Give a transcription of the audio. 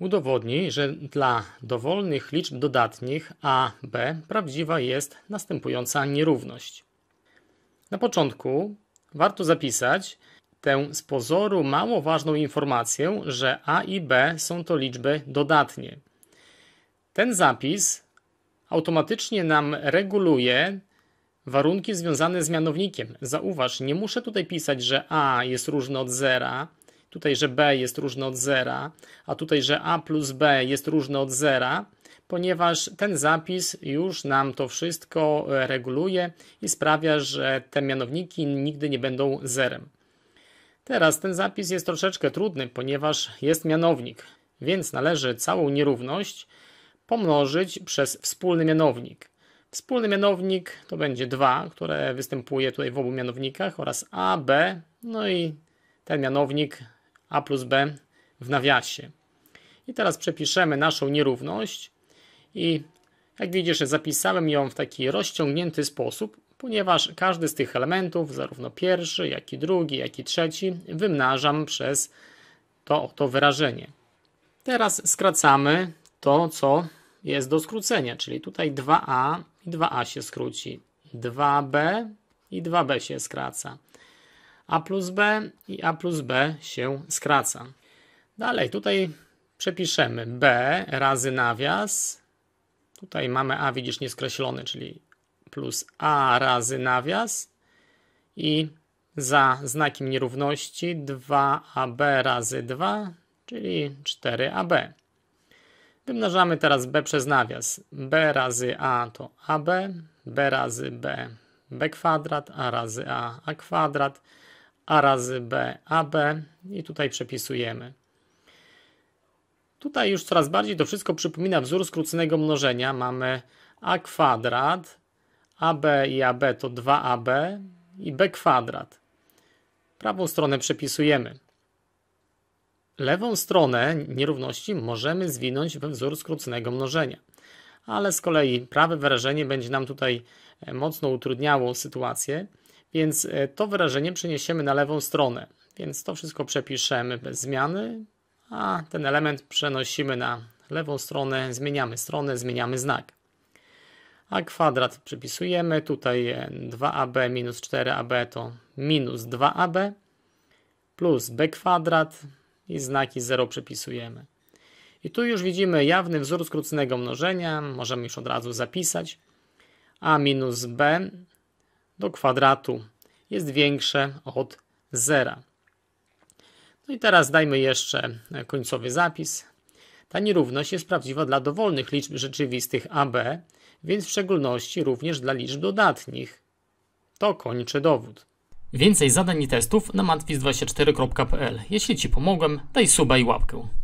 Udowodni, że dla dowolnych liczb dodatnich a, b prawdziwa jest następująca nierówność. Na początku warto zapisać tę z pozoru mało ważną informację, że a i b są to liczby dodatnie. Ten zapis automatycznie nam reguluje warunki związane z mianownikiem. Zauważ, nie muszę tutaj pisać, że a jest różne od zera, tutaj, że b jest różne od zera, a tutaj, że a plus b jest różne od zera, ponieważ ten zapis już nam to wszystko e, reguluje i sprawia, że te mianowniki nigdy nie będą zerem. Teraz ten zapis jest troszeczkę trudny, ponieważ jest mianownik, więc należy całą nierówność pomnożyć przez wspólny mianownik. Wspólny mianownik to będzie 2, które występuje tutaj w obu mianownikach oraz a, b, no i ten mianownik a plus b w nawiasie. I teraz przepiszemy naszą nierówność i jak widzisz, zapisałem ją w taki rozciągnięty sposób, ponieważ każdy z tych elementów, zarówno pierwszy, jak i drugi, jak i trzeci, wymnażam przez to oto wyrażenie. Teraz skracamy to, co jest do skrócenia, czyli tutaj 2a i 2a się skróci, 2b i 2b się skraca. A plus B i A plus B się skraca. Dalej, tutaj przepiszemy B razy nawias. Tutaj mamy A, widzisz, nieskreślony, czyli plus A razy nawias. I za znakiem nierówności 2AB razy 2, czyli 4AB. Wymnażamy teraz B przez nawias. B razy A to AB, B razy B, B kwadrat, A razy A, A kwadrat. A razy B, AB i tutaj przepisujemy. Tutaj już coraz bardziej to wszystko przypomina wzór skróconego mnożenia. Mamy A kwadrat, AB i AB to 2AB i B kwadrat. Prawą stronę przepisujemy. Lewą stronę nierówności możemy zwinąć we wzór skróconego mnożenia. Ale z kolei prawe wyrażenie będzie nam tutaj e, mocno utrudniało sytuację. Więc e, to wyrażenie przeniesiemy na lewą stronę. Więc to wszystko przepiszemy bez zmiany, a ten element przenosimy na lewą stronę, zmieniamy stronę, zmieniamy znak. A kwadrat przypisujemy, tutaj 2ab e, minus 4ab to minus 2ab plus b kwadrat i znaki 0 przypisujemy. I tu już widzimy jawny wzór skróconego mnożenia, możemy już od razu zapisać. a minus b do kwadratu jest większe od zera. No i teraz dajmy jeszcze końcowy zapis. Ta nierówność jest prawdziwa dla dowolnych liczb rzeczywistych AB, więc w szczególności również dla liczb dodatnich. To kończy dowód. Więcej zadań i testów na matwiz24.pl. Jeśli Ci pomogłem, daj suba i łapkę.